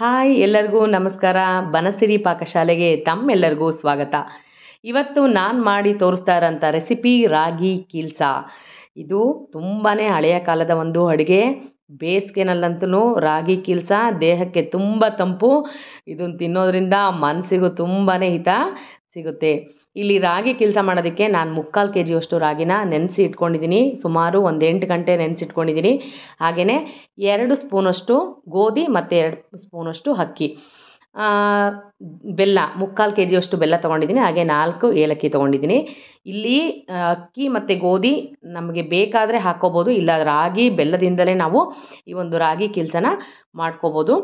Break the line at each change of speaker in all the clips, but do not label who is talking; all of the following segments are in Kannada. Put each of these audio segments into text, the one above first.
ಹಾಯ್ ಎಲ್ಲರಿಗೂ ನಮಸ್ಕಾರ ಬನಸಿರಿ ಪಾಕಶಾಲೆಗೆ ತಮ್ಮೆಲ್ಲರಿಗೂ ಸ್ವಾಗತ ಇವತ್ತು ನಾನು ಮಾಡಿ ತೋರಿಸ್ತಾ ಇರೋಂಥ ರೆಸಿಪಿ ರಾಗಿ ಕೀಲ್ಸ ಇದು ತುಂಬಾ ಹಳೆಯ ಕಾಲದ ಒಂದು ಅಡುಗೆ ಬೇಸಿಗೆನಲ್ಲಂತೂ ರಾಗಿ ಕೀಲ್ಸ ದೇಹಕ್ಕೆ ತುಂಬ ತಂಪು ಇದನ್ನು ತಿನ್ನೋದ್ರಿಂದ ಮನಸ್ಸಿಗೂ ತುಂಬಾ ಹಿತ ಸಿಗುತ್ತೆ ಇಲ್ಲಿ ರಾಗಿ ಕೆಲಸ ಮಾಡೋದಕ್ಕೆ ನಾನು ಮುಕ್ಕಾಲು ಕೆ ಜಿಯಷ್ಟು ರಾಗಿನ ನೆನೆಸಿ ಇಟ್ಕೊಂಡಿದ್ದೀನಿ ಸುಮಾರು ಒಂದು ಎಂಟು ಗಂಟೆ ನೆನೆಸಿಟ್ಕೊಂಡಿದ್ದೀನಿ ಹಾಗೆಯೇ ಎರಡು ಸ್ಪೂನಷ್ಟು ಗೋಧಿ ಮತ್ತು ಎರಡು ಸ್ಪೂನಷ್ಟು ಅಕ್ಕಿ ಬೆಲ್ಲ ಮುಕ್ಕಾಲು ಕೆ ಜಿಯಷ್ಟು ಬೆಲ್ಲ ತೊಗೊಂಡಿದ್ದೀನಿ ಹಾಗೆ ನಾಲ್ಕು ಏಲಕ್ಕಿ ತೊಗೊಂಡಿದ್ದೀನಿ ಇಲ್ಲಿ ಅಕ್ಕಿ ಮತ್ತು ಗೋಧಿ ನಮಗೆ ಬೇಕಾದರೆ ಹಾಕ್ಕೋಬೋದು ಇಲ್ಲ ರಾಗಿ ಬೆಲ್ಲದಿಂದಲೇ ನಾವು ಈ ಒಂದು ರಾಗಿ ಕೆಲಸನ ಮಾಡ್ಕೋಬೋದು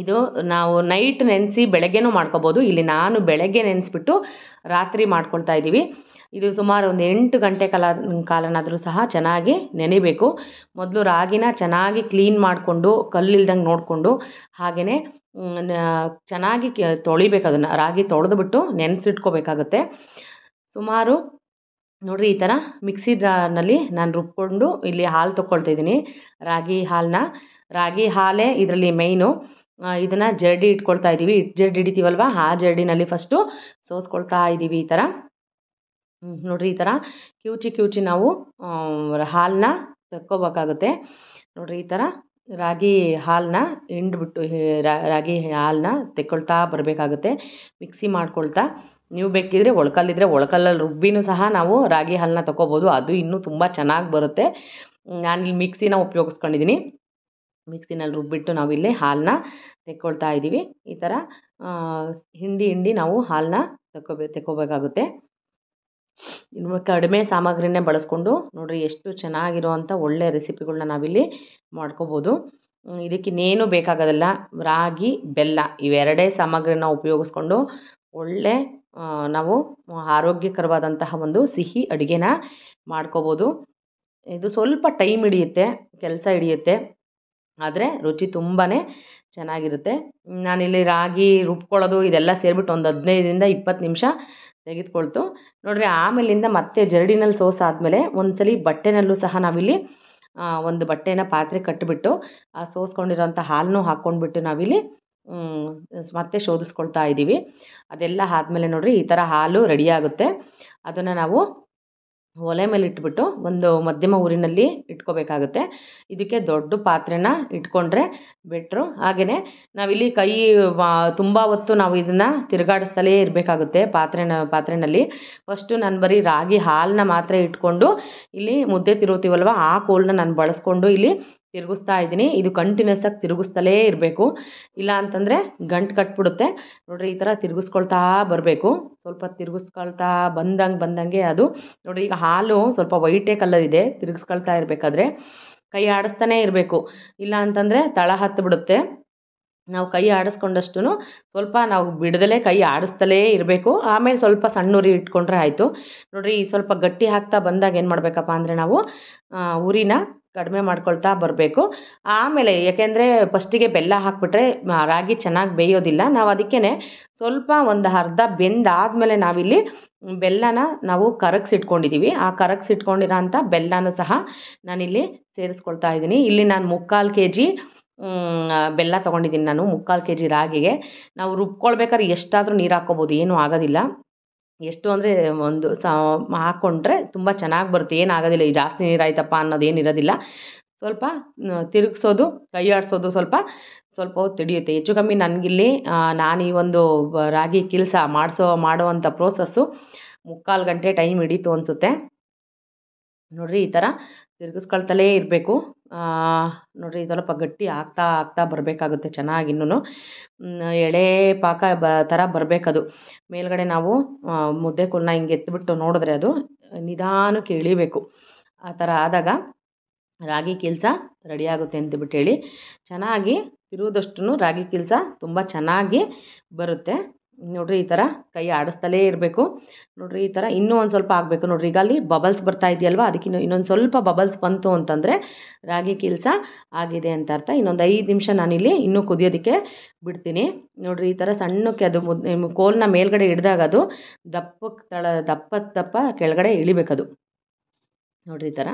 ಇದು ನಾವು ನೈಟ್ ನೆನೆಸಿ ಬೆಳಗ್ಗೆನೂ ಮಾಡ್ಕೊಬೋದು ಇಲ್ಲಿ ನಾನು ಬೆಳಗ್ಗೆ ನೆನೆಸ್ಬಿಟ್ಟು ರಾತ್ರಿ ಮಾಡ್ಕೊಳ್ತಾ ಇದ್ದೀವಿ ಇದು ಸುಮಾರು ಒಂದು ಎಂಟು ಗಂಟೆ ಕಾಲ ಕಾಲನಾದರೂ ಸಹ ಚೆನ್ನಾಗಿ ನೆನೆಬೇಕು ಮೊದಲು ರಾಗಿನ ಚೆನ್ನಾಗಿ ಕ್ಲೀನ್ ಮಾಡಿಕೊಂಡು ಕಲ್ಲಿಲ್ದಂಗೆ ನೋಡಿಕೊಂಡು ಹಾಗೆಯೇ ಚೆನ್ನಾಗಿ ತೊಳಿಬೇಕು ಅದನ್ನು ರಾಗಿ ತೊಳೆದುಬಿಟ್ಟು ನೆನೆಸಿಟ್ಕೋಬೇಕಾಗುತ್ತೆ ಸುಮಾರು ನೋಡಿರಿ ಈ ಥರ ಮಿಕ್ಸಿ ಜಾರ್ನಲ್ಲಿ ನಾನು ರುಬ್ಕೊಂಡು ಇಲ್ಲಿ ಹಾಲು ಇದ್ದೀನಿ ರಾಗಿ ಹಾಲನ್ನ ರಾಗಿ ಹಾಲೇ ಇದರಲ್ಲಿ ಮೇಯ್ನು ಇದನ್ನು ಜರಡಿ ಇಟ್ಕೊಳ್ತಾ ಇದ್ದೀವಿ ಜರಡಿ ಹಿಡಿತೀವಲ್ವ ಆ ಜರಡಿನಲ್ಲಿ ಫಸ್ಟು ಸೋಸ್ಕೊಳ್ತಾ ಇದ್ದೀವಿ ಈ ಥರ ನೋಡಿರಿ ಈ ಥರ ಕಿವುಚಿ ಕಿವುಚಿ ನಾವು ಹಾಲನ್ನ ತಕ್ಕೋಬೇಕಾಗುತ್ತೆ ನೋಡಿರಿ ಈ ಥರ ರಾಗಿ ಹಾಲನ್ನ ಹಿಂಡ್ಬಿಟ್ಟು ರಾಗಿ ಹಾಲನ್ನ ತೆಕ್ಕೊಳ್ತಾ ಬರಬೇಕಾಗುತ್ತೆ ಮಿಕ್ಸಿ ಮಾಡ್ಕೊಳ್ತಾ ನೀವು ಬೇಕಿದ್ರೆ ಒಳಕಲ್ಲಿದ್ದರೆ ಒಳಕಲ್ಲಲ್ಲಿ ರುಬ್ಬಿನೂ ಸಹ ನಾವು ರಾಗಿ ಹಾಲನ್ನ ತಗೋಬೋದು ಅದು ಇನ್ನೂ ತುಂಬ ಚೆನ್ನಾಗಿ ಬರುತ್ತೆ ನಾನಿಲ್ಲಿ ಮಿಕ್ಸಿನ ಉಪಯೋಗಿಸ್ಕೊಂಡಿದ್ದೀನಿ ಮಿಕ್ಸಿನಲ್ಲಿ ರುಬ್ಬಿಟ್ಟು ನಾವಿಲ್ಲಿ ಹಾಲನ್ನ ತೆಕ್ಕೊಳ್ತಾ ಇದ್ದೀವಿ ಈ ಥರ ಹಿಂಡಿ ಹಿಂಡಿ ನಾವು ಹಾಲನ್ನ ತೆಕ್ಕೊಬೇ ತೆಕ್ಕೋಬೇಕಾಗುತ್ತೆ ಇನ್ನು ಕಡಿಮೆ ಸಾಮಗ್ರಿನೇ ಬಳಸ್ಕೊಂಡು ನೋಡಿರಿ ಎಷ್ಟು ಚೆನ್ನಾಗಿರುವಂಥ ಒಳ್ಳೆ ರೆಸಿಪಿಗಳನ್ನ ನಾವಿಲ್ಲಿ ಮಾಡ್ಕೋಬೋದು ಇದಕ್ಕಿನ್ನೇನು ಬೇಕಾಗೋದಿಲ್ಲ ರಾಗಿ ಬೆಲ್ಲ ಇವೆರಡೇ ಸಾಮಗ್ರಿನ ಉಪಯೋಗಿಸ್ಕೊಂಡು ಒಳ್ಳೆ ನಾವು ಆರೋಗ್ಯಕರವಾದಂತಹ ಒಂದು ಸಿಹಿ ಅಡುಗೆನ ಮಾಡ್ಕೋಬೋದು ಇದು ಸ್ವಲ್ಪ ಟೈಮ್ ಹಿಡಿಯುತ್ತೆ ಕೆಲಸ ಹಿಡಿಯುತ್ತೆ ಆದರೆ ರುಚಿ ತುಂಬಾ ಚೆನ್ನಾಗಿರುತ್ತೆ ನಾನಿಲ್ಲಿ ರಾಗಿ ರುಬ್ಕೊಳ್ಳೋದು ಇದೆಲ್ಲ ಸೇರಿಬಿಟ್ಟು ಒಂದು ಹದಿನೈದರಿಂದ ಇಪ್ಪತ್ತು ನಿಮಿಷ ತೆಗೆದುಕೊಳ್ತು ನೋಡಿರಿ ಆಮೇಲಿಂದ ಮತ್ತೆ ಜರಡಿನಲ್ಲಿ ಸೋಸ್ ಆದಮೇಲೆ ಒಂದು ಸಲ ಬಟ್ಟೆನಲ್ಲೂ ಸಹ ನಾವಿಲ್ಲಿ ಒಂದು ಬಟ್ಟೆನ ಪಾತ್ರೆ ಕಟ್ಟಿಬಿಟ್ಟು ಆ ಸೋಸ್ಕೊಂಡಿರೋಂಥ ಹಾಲನ್ನು ಹಾಕ್ಕೊಂಡ್ಬಿಟ್ಟು ನಾವಿಲ್ಲಿ ಮತ್ತೆ ಶೋಧಿಸ್ಕೊಳ್ತಾ ಇದ್ದೀವಿ ಅದೆಲ್ಲ ಆದ್ಮೇಲೆ ನೋಡಿರಿ ಈ ಥರ ಹಾಲು ರೆಡಿಯಾಗುತ್ತೆ ಅದನ್ನು ನಾವು ಒಲೆ ಮೇಲೆ ಇಟ್ಬಿಟ್ಟು ಒಂದು ಮಧ್ಯಮ ಊರಿನಲ್ಲಿ ಇಟ್ಕೋಬೇಕಾಗುತ್ತೆ ಇದಕ್ಕೆ ದೊಡ್ಡ ಪಾತ್ರೆನ ಇಟ್ಕೊಂಡ್ರೆ ಬೆಟ್ರು ಹಾಗೆಯೇ ನಾವಿಲ್ಲಿ ಕೈ ತುಂಬ ಹೊತ್ತು ನಾವು ಇದನ್ನು ತಿರುಗಾಡಿಸ್ತಲೇ ಇರಬೇಕಾಗುತ್ತೆ ಪಾತ್ರೆನ ಪಾತ್ರೆನಲ್ಲಿ ಫಸ್ಟು ನಾನು ಬರೀ ರಾಗಿ ಹಾಲನ್ನ ಮಾತ್ರ ಇಟ್ಕೊಂಡು ಇಲ್ಲಿ ಮುದ್ದೆ ತಿರುಗುತ್ತೀವಲ್ವ ಆ ಕೋಲನ್ನ ನಾನು ಬಳಸ್ಕೊಂಡು ಇಲ್ಲಿ ತಿರುಗಿಸ್ತಾ ಇದ್ದೀನಿ ಇದು ಕಂಟಿನ್ಯೂಸ್ ಆಗಿ ತಿರುಗಿಸ್ತಲೇ ಇರಬೇಕು ಇಲ್ಲ ಅಂತಂದರೆ ಗಂಟು ಕಟ್ಬಿಡುತ್ತೆ ನೋಡಿರಿ ಈ ಥರ ತಿರುಗಿಸ್ಕೊಳ್ತಾ ಬರಬೇಕು ಸ್ವಲ್ಪ ತಿರುಗಿಸ್ಕೊಳ್ತಾ ಬಂದಂಗೆ ಬಂದಂಗೆ ಅದು ನೋಡಿರಿ ಈಗ ಹಾಲು ಸ್ವಲ್ಪ ವೈಟೇ ಕಲರ್ ಇದೆ ತಿರುಗಿಸ್ಕೊಳ್ತಾ ಇರಬೇಕಾದ್ರೆ ಕೈ ಆಡಿಸ್ತಾನೆ ಇರಬೇಕು ಇಲ್ಲ ಅಂತಂದರೆ ತಳ ಹತ್ತು ಬಿಡುತ್ತೆ ನಾವು ಕೈ ಆಡಿಸ್ಕೊಂಡಷ್ಟು ಸ್ವಲ್ಪ ನಾವು ಬಿಡದಲೇ ಕೈ ಆಡಿಸ್ತಲೇ ಇರಬೇಕು ಆಮೇಲೆ ಸ್ವಲ್ಪ ಸಣ್ಣ ಉರಿ ಇಟ್ಕೊಂಡ್ರೆ ಆಯಿತು ನೋಡಿರಿ ಸ್ವಲ್ಪ ಗಟ್ಟಿ ಹಾಕ್ತಾ ಬಂದಾಗ ಏನು ಮಾಡಬೇಕಪ್ಪ ಅಂದರೆ ನಾವು ಉರಿನ ಕಡಿಮೆ ಮಾಡ್ಕೊಳ್ತಾ ಬರಬೇಕು ಆಮೇಲೆ ಯಾಕೆಂದರೆ ಫಸ್ಟಿಗೆ ಬೆಲ್ಲ ಹಾಕಿಬಿಟ್ರೆ ರಾಗಿ ಚೆನ್ನಾಗಿ ಬೇಯೋದಿಲ್ಲ ನಾವು ಅದಕ್ಕೇ ಸ್ವಲ್ಪ ಒಂದು ಅರ್ಧ ಬೆಂದಾದಮೇಲೆ ನಾವಿಲ್ಲಿ ಬೆಲ್ಲನ ನಾವು ಕರಗಿಸಿಟ್ಕೊಂಡಿದ್ದೀವಿ ಆ ಕರಗಿಸಿಟ್ಕೊಂಡಿರೋ ಅಂಥ ಸಹ ನಾನಿಲ್ಲಿ ಸೇರಿಸ್ಕೊಳ್ತಾ ಇದ್ದೀನಿ ಇಲ್ಲಿ ನಾನು ಮುಕ್ಕಾಲು ಕೆ ಜಿ ಬೆಲ್ಲ ತೊಗೊಂಡಿದ್ದೀನಿ ನಾನು ಮುಕ್ಕಾಲು ಕೆ ಜಿ ರಾಗಿಗೆ ನಾವು ರುಬ್ಕೊಳ್ಬೇಕಾದ್ರೆ ಎಷ್ಟಾದರೂ ನೀರು ಹಾಕ್ಕೋಬೋದು ಏನೂ ಆಗೋದಿಲ್ಲ ಎಷ್ಟು ಅಂದರೆ ಒಂದು ಸಾ ಹಾಕ್ಕೊಂಡ್ರೆ ತುಂಬ ಚೆನ್ನಾಗಿ ಬರುತ್ತೆ ಏನಾಗೋದಿಲ್ಲ ಈ ಜಾಸ್ತಿ ನೀರಾಯಿತಪ್ಪ ಅನ್ನೋದೇನು ಇರೋದಿಲ್ಲ ಸ್ವಲ್ಪ ತಿರುಗ್ಸೋದು ಕೈ ಆಡಿಸೋದು ಸ್ವಲ್ಪ ಸ್ವಲ್ಪ ಹೊತ್ತು ಹೆಚ್ಚು ಕಮ್ಮಿ ನನಗಿಲ್ಲಿ ನಾನು ಈ ಒಂದು ರಾಗಿ ಕಿಲ್ಸ ಮಾಡಿಸೋ ಮಾಡುವಂಥ ಪ್ರೋಸೆಸ್ಸು ಮುಕ್ಕಾಲು ಗಂಟೆ ಟೈಮ್ ಹಿಡೀತು ಅನಿಸುತ್ತೆ ನೋಡ್ರಿ ಈ ಥರ ತಿರ್ಗಿಸ್ಕೊಳ್ತಲೇ ಇರಬೇಕು ನೋಡ್ರಿ ಈ ಸ್ವಲ್ಪ ಗಟ್ಟಿ ಆಗ್ತಾ ಆಗ್ತಾ ಬರಬೇಕಾಗುತ್ತೆ ಚೆನ್ನಾಗಿ ಇನ್ನೂ ಎಳೆ ಪಾಕ ಬ ಥರ ಬರಬೇಕದು ಮೇಲುಗಡೆ ನಾವು ಮುದ್ದೆ ಕುಲನ ಹಿಂಗೆ ಎತ್ತಿಬಿಟ್ಟು ನೋಡಿದ್ರೆ ಅದು ನಿಧಾನಕ್ಕೆ ಇಳಿಬೇಕು ಆ ಥರ ಆದಾಗ ರಾಗಿ ಕೆಲಸ ರೆಡಿಯಾಗುತ್ತೆ ಬಿಟ್ಟು ಹೇಳಿ ಚೆನ್ನಾಗಿ ತಿರುವುದಷ್ಟು ರಾಗಿ ಕೆಲಸ ತುಂಬ ಚೆನ್ನಾಗಿ ಬರುತ್ತೆ ನೋಡ್ರಿ ಈ ಥರ ಕೈ ಆಡಿಸ್ತಲೇ ಇರಬೇಕು ನೋಡ್ರಿ ಈ ಥರ ಇನ್ನೂ ಒಂದು ಸ್ವಲ್ಪ ಆಗಬೇಕು ನೋಡ್ರಿ ಈಗ ಅಲ್ಲಿ ಬಬಲ್ಸ್ ಬರ್ತಾ ಇದೆಯಲ್ವ ಅದಕ್ಕಿನ್ನೂ ಇನ್ನೊಂದು ಸ್ವಲ್ಪ ಬಬಲ್ಸ್ ಬಂತು ಅಂತಂದರೆ ರಾಗಿ ಕೆಲಸ ಆಗಿದೆ ಅಂತ ಅರ್ಥ ಇನ್ನೊಂದು ಐದು ನಿಮಿಷ ನಾನಿಲ್ಲಿ ಇನ್ನೂ ಕುದಿಯೋದಕ್ಕೆ ಬಿಡ್ತೀನಿ ನೋಡ್ರಿ ಈ ಥರ ಸಣ್ಣಕ್ಕೆ ಅದು ಕೋಲ್ನ ಕೋಲನ್ನ ಮೇಲ್ಗಡೆ ಹಿಡಿದಾಗ ಅದು ದಪ್ಪಕ್ಕೆ ತಳ ದಪ್ಪ ದಪ್ಪ ಕೆಳಗಡೆ ಇಳಿಬೇಕದು ನೋಡ್ರಿ ಈ ಥರ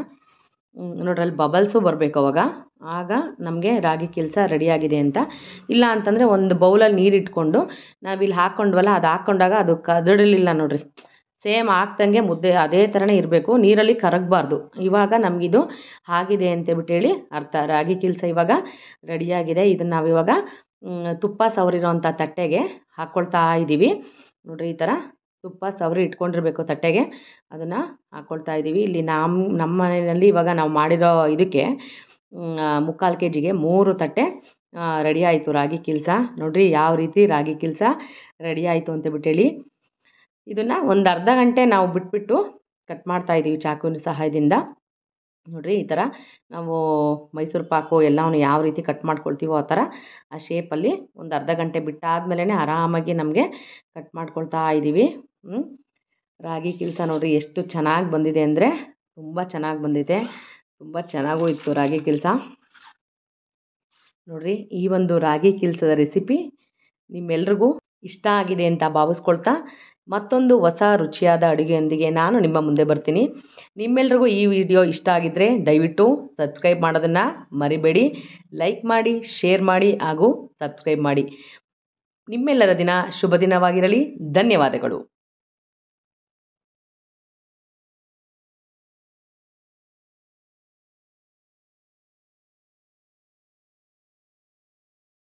ನೋಡ್ರಿ ಅಲ್ಲಿ ಬಬಲ್ಸು ಬರಬೇಕು ಅವಾಗ ಆಗ ನಮಗೆ ರಾಗಿ ಕೆಲಸ ರೆಡಿಯಾಗಿದೆ ಅಂತ ಇಲ್ಲ ಅಂತಂದರೆ ಒಂದು ಬೌಲಲ್ಲಿ ನೀರಿಟ್ಕೊಂಡು ನಾವಿಲ್ಲಿ ಹಾಕ್ಕೊಂಡ್ವಲ್ಲ ಅದು ಹಾಕ್ಕೊಂಡಾಗ ಅದು ಕದಡಲಿಲ್ಲ ನೋಡ್ರಿ ಸೇಮ್ ಹಾಕ್ದಂಗೆ ಮುದ್ದೆ ಅದೇ ಥರನೇ ಇರಬೇಕು ನೀರಲ್ಲಿ ಕರಗಬಾರ್ದು ಇವಾಗ ನಮಗಿದು ಆಗಿದೆ ಅಂತೇಳ್ಬಿಟ್ಟು ಹೇಳಿ ಅರ್ಥ ರಾಗಿ ಕೆಲಸ ಇವಾಗ ರೆಡಿಯಾಗಿದೆ ಇದನ್ನು ನಾವಿವಾಗ ತುಪ್ಪ ಸವರಿರೋಂಥ ತಟ್ಟೆಗೆ ಹಾಕ್ಕೊಳ್ತಾ ಇದ್ದೀವಿ ನೋಡಿರಿ ಈ ಥರ ತುಪ್ಪ ಸವರಿ ಇಟ್ಕೊಂಡಿರಬೇಕು ತಟ್ಟೆಗೆ ಅದನ್ನು ಹಾಕ್ಕೊಳ್ತಾ ಇದ್ದೀವಿ ಇಲ್ಲಿ ನಮ್ಮ ನಮ್ಮ ಮನೆಯಲ್ಲಿ ಇವಾಗ ನಾವು ಮಾಡಿರೋ ಇದಕ್ಕೆ ಮುಕ್ಕಾಲು ಕೆ ಜಿಗೆ ಮೂರು ತಟ್ಟೆ ರೆಡಿ ಆಯಿತು ರಾಗಿ ಕಿಲ್ಸ ನೋಡಿರಿ ಯಾವ ರೀತಿ ರಾಗಿ ಕಿಲ್ಸ ರೆಡಿ ಆಯಿತು ಹೇಳಿ ಇದನ್ನು ಒಂದು ಅರ್ಧ ಗಂಟೆ ನಾವು ಬಿಟ್ಬಿಟ್ಟು ಕಟ್ ಮಾಡ್ತಾ ಇದ್ದೀವಿ ಚಾಕುವಿನ ಸಹಾಯದಿಂದ ನೋಡಿರಿ ಈ ಥರ ನಾವು ಮೈಸೂರು ಪಾಕು ಎಲ್ಲವನ್ನು ಯಾವ ರೀತಿ ಕಟ್ ಮಾಡ್ಕೊಳ್ತೀವೋ ಆ ಥರ ಆ ಶೇಪಲ್ಲಿ ಒಂದು ಅರ್ಧ ಗಂಟೆ ಬಿಟ್ಟಾದ್ಮೇಲೆ ಆರಾಮಾಗಿ ನಮಗೆ ಕಟ್ ಮಾಡ್ಕೊಳ್ತಾ ಇದ್ದೀವಿ ರಾಗಿ ಕಿಲ್ಸ ನೋಡಿರಿ ಎಷ್ಟು ಚೆನ್ನಾಗಿ ಬಂದಿದೆ ಅಂದರೆ ತುಂಬ ಚೆನ್ನಾಗಿ ಬಂದಿದೆ ತುಂಬ ಚೆನ್ನಾಗೂ ಇತ್ತು ರಾಗಿ ಕಿಲ್ಸ ನೋಡಿರಿ ಈ ಒಂದು ರಾಗಿ ಕಿಲ್ಸದ ರೆಸಿಪಿ ನಿಮ್ಮೆಲ್ರಿಗೂ ಇಷ್ಟ ಆಗಿದೆ ಅಂತ ಭಾವಿಸ್ಕೊಳ್ತಾ ಮತ್ತೊಂದು ಹೊಸ ರುಚಿಯಾದ ಅಡುಗೆಯೊಂದಿಗೆ ನಾನು ನಿಮ್ಮ ಮುಂದೆ ಬರ್ತೀನಿ ನಿಮ್ಮೆಲ್ರಿಗೂ ಈ ವಿಡಿಯೋ ಇಷ್ಟ ಆಗಿದ್ದರೆ ದಯವಿಟ್ಟು ಸಬ್ಸ್ಕ್ರೈಬ್ ಮಾಡೋದನ್ನು ಮರಿಬೇಡಿ ಲೈಕ್ ಮಾಡಿ ಶೇರ್ ಮಾಡಿ ಹಾಗೂ ಸಬ್ಸ್ಕ್ರೈಬ್ ಮಾಡಿ ನಿಮ್ಮೆಲ್ಲರ ದಿನ ಶುಭ ದಿನವಾಗಿರಲಿ ಧನ್ಯವಾದಗಳು